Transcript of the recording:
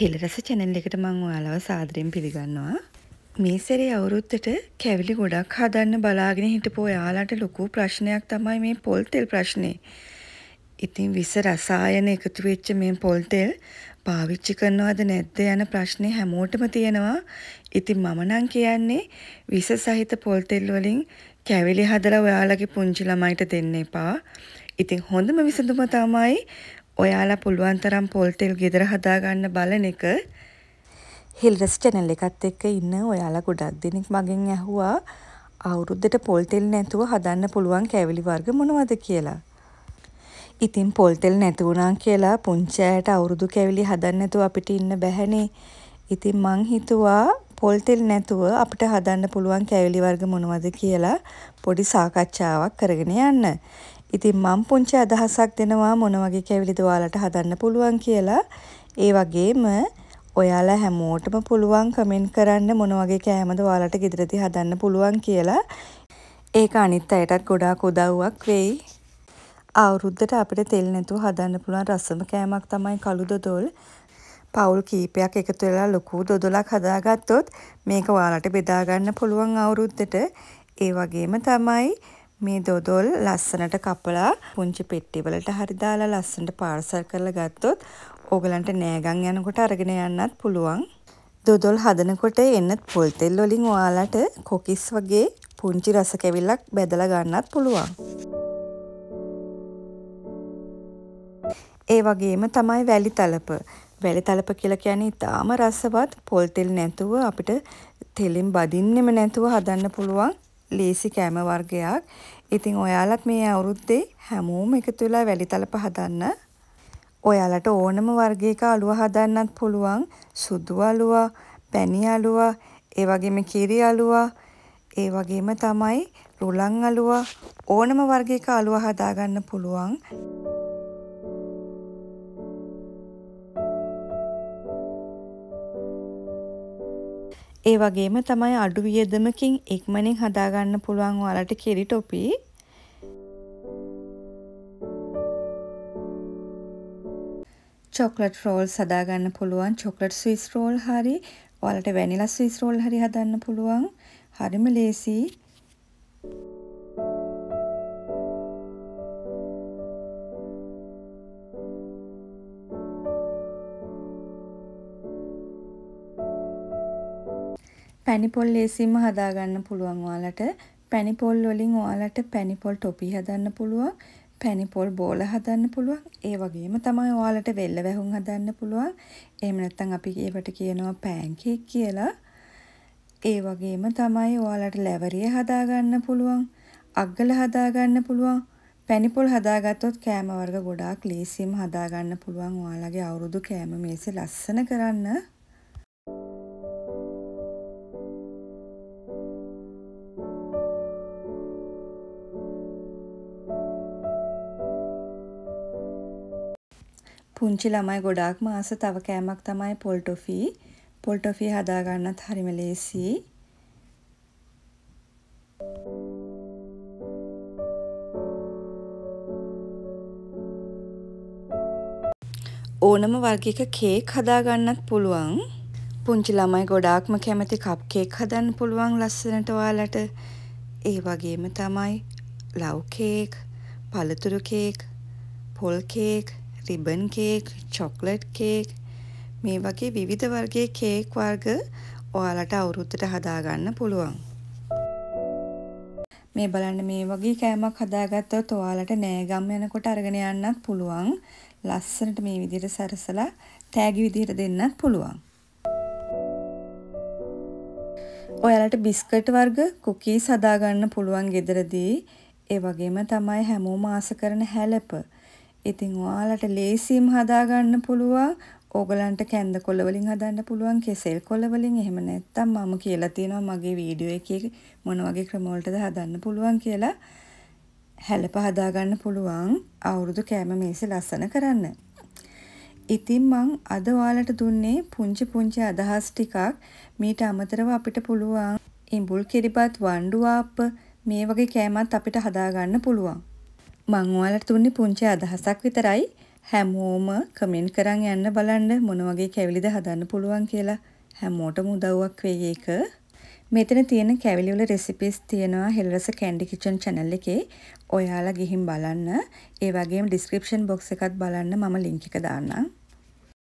හෙළරස channel එකට මං ඔයාලව සාදරයෙන් පිළිගන්නවා. මේ සැරේ අවුරුද්දට කැවිලි ගොඩක් හදන්න බලාගෙන හිටපු ඔයාලට ලොකු ප්‍රශ්නයක් තමයි මේ පොල් තෙල් ප්‍රශ්නේ. ඉතින් විස රසායන එකතු වෙච්ච මේ පොල් තෙල් පාවිච්චි කරනවද නැද්ද යන ප්‍රශ්නේ හැමෝටම තියෙනවා. ඉතින් මම නම් කියන්නේ විස සහිත පොල් තෙල් වලින් කැවිලි හදලා ඔයාලගේ පුංචි ළමයිට දෙන්න එපා. ඉතින් හොඳම විසඳුම තමයි ඔයාලා පුළුවන් තරම් පොල් තෙල් ගෙදර හදාගන්න බලන එක හිල්රස් channel එකත් එක්ක ඉන්න ඔයාලා ගොඩක් දෙනෙක් මගෙන් ඇහුවා අවුරුද්දට පොල් තෙල් නැතුව හදන්න පුළුවන් කෑවිලි වර්ග මොනවද කියලා. ඉතින් පොල් තෙල් නැතුණා කියලා පුංචෑට අවුරුදු කැවිලි හදන්න නැතුව අපිට ඉන්න බැහැනේ. ඉතින් මං හිතුවා පොල් තෙල් නැතුව අපිට හදන්න පුළුවන් කැවිලි වර්ග මොනවද කියලා පොඩි සාකච්ඡාවක් කරගෙන යන්න. ඉතින් මම පුංචි අදහසක් දෙනවා මොන වගේ කැවිලිද ඔයාලට හදන්න පුළුවන් කියලා. ඒ වගේම ඔයාලා හැමෝටම පුළුවන් කමෙන්ට් කරන්න මොන වගේ කෑමද ඔයාලට ගෙදරදී හදන්න පුළුවන් කියලා. ඒක අනිත් අයටත් ගොඩාක් උදව්වක් වෙයි. අවුරුද්දට අපිට තෙල් නැතුව හදන්න පුළුවන් රසම කෑමක් තමයි කළු දොදොල්. පවුල් කීපයක් එකතු වෙලා ලොකු දොදොලක් හදාගත්තොත් මේක ඔයාලට බෙදා ගන්න පුළුවන් අවුරුද්දට. ඒ වගේම තමයි මේ දොදොල් ලස්සනට කපලා පුංචි පෙට්ටිවලට හරි දාලා ලස්සනට පාර්සල් කරලා ගත්තොත් ඕගලන්ට නෑගම් යනකොට අරගෙන යන්නත් පුළුවන්. දොදොල් හදනකොට එන්න පොල් තෙල් වලින් ඔයාලට කොකිස් වගේ පුංචි රස කැවිල්ලක් බැදලා ගන්නත් පුළුවන්. ඒ වගේම තමයි වැලි තලප. වැලි තලප කියලා කියන්නේ ඉතාම රසවත් පොල් තෙල් නැතුව අපිට තෙලින් බදින්නෙම නැතුව හදන්න පුළුවන් ලේසි කෑම වර්ගයක්. ඉතින් ඔයාලත් මේ අවුරුද්දේ හැමෝම එකතු වෙලා වැලිතලප හදන්න. ඔයාලට ඕනම වර්ගයක අලුව හදන්නත් පුළුවන්. සුදු අලුව, පැණි අලුව, ඒ වගේම කිරි අලුව, ඒ වගේම තමයි රුලන් අලුව ඕනම වර්ගයක අලුව හදාගන්න පුළුවන්. ඒ වගේම තමයි අඩු වියදමකින් ඉක්මනින් හදාගන්න පුළුවන් ඔයාලට කිරි ටොපි. චොක්ලට් රෝල් සදාගන්න පුළුවන් චොක්ලට් ස්විස් රෝල් හරි ඔයාලට වැනිලා ස්විස් රෝල් හරි හදන්න පුළුවන්. හරිම ලේසියි. පැණිපොල් ලේසින්ම හදාගන්න පුළුවන් ඔයාලට. පැණිපොල් වලින් ඔයාලට පැණිපොල් ටොපි හදන්න පුළුවන්. පැණිපොල් බෝල හදන්න පුළුවන්. ඒ වගේම තමයි ඔයාලට වෙල්ල වැහුම් හදන්න පුළුවන්. එහෙම නැත්නම් අපි ඒවට කියනවා පෑන්කේක් කියලා. ඒ වගේම තමයි ඔයාලට ලැවරිය හදාගන්න පුළුවන්. අග්ගල හදාගන්න පුළුවන්. පැණිපොල් හදාගත්තොත් කෑම වර්ග ගොඩාක් ලේසියෙන් හදාගන්න පුළුවන් ඔයාලගේ අවුරුදු කෑම මේසේ ලස්සන කරන්න. පුංචි ළමයි ගොඩාක්ම ආස තව කෑමක් තමයි පොල් ටොෆී. පොල් ටොෆී හදාගන්නත් හරිම ලේසියි. ඕනම වර්ගයක කේක් හදාගන්නත් පුළුවන්. පුංචි ළමයි ගොඩාක්ම කැමති කප් කේක් හදන්න පුළුවන් ලස්සනට ඔයාලට. ඒ වගේම තමයි ලව් කේක්, පළතුරු කේක්, පොල් cake, ribbon cake chocolate cake මේ වගේ විවිධ වර්ගේ කේක් වර්ග ඔයාලට අවුරුද්දට හදාගන්න පුළුවන්. මේ බලන්න මේ වගේ කෑමක් හදාගත්තොත් ඔයාලට නෑගම් යනකොට අරගෙන යන්නත් පුළුවන්. ලස්සනට මේ විදිහට සරසලා තෑගි විදිහට දෙන්නත් පුළුවන්. ඔයාලට බිස්කට් වර්ග කුකීස් හදාගන්න පුළුවන් ගෙදරදී ඒ වගේම තමයි හැමෝම ආස කරන හැලප ඉතින් ඔයාලට ලේසියෙන් හදාගන්න පුළුවන්. ඕගලන්ට කැන්ද කොළ වලින් හදන්න පුළුවන් කෙසෙල් කොළ වලින් එහෙම නැත්නම් මම කියලා තියෙනවා මගේ වීඩියෝ එකේ මොන වගේ ක්‍රම වලටද හදන්න පුළුවන් කියලා හැලප හදාගන්න පුළුවන් අවුරුදු කෑම මේසෙ ලස්සන කරන්න. ඉතින් මං අද ඔයාලට දුන්නේ පුංචි පුංචි අදහස් ටිකක් මීට අමතරව අපිට පුළුවන් ඉඹුල් කිරිබත් වණ්ඩු ආප්ප මේ වගේ කෑමත් අපිට හදාගන්න පුළුවන්. මං ඔයාලට දුන්නේ පුංචි අදහසක් විතරයි. හැමෝම කමෙන්ට් කරන් යන්න බලන්න මොන වගේ කැවිලිද හදන්න පුළුවන් කියලා. හැමෝටම උදව්වක් වෙයි ඒක. මෙතන තියෙන කැවිලි වල රෙසිපිස් තියෙනවා හෙල්රස කැන්ඩි කිචන් channel එකේ. ඔයාලා ගිහින් බලන්න. ඒ වගේම description box එකත් බලන්න මම link එක දාන්නම්.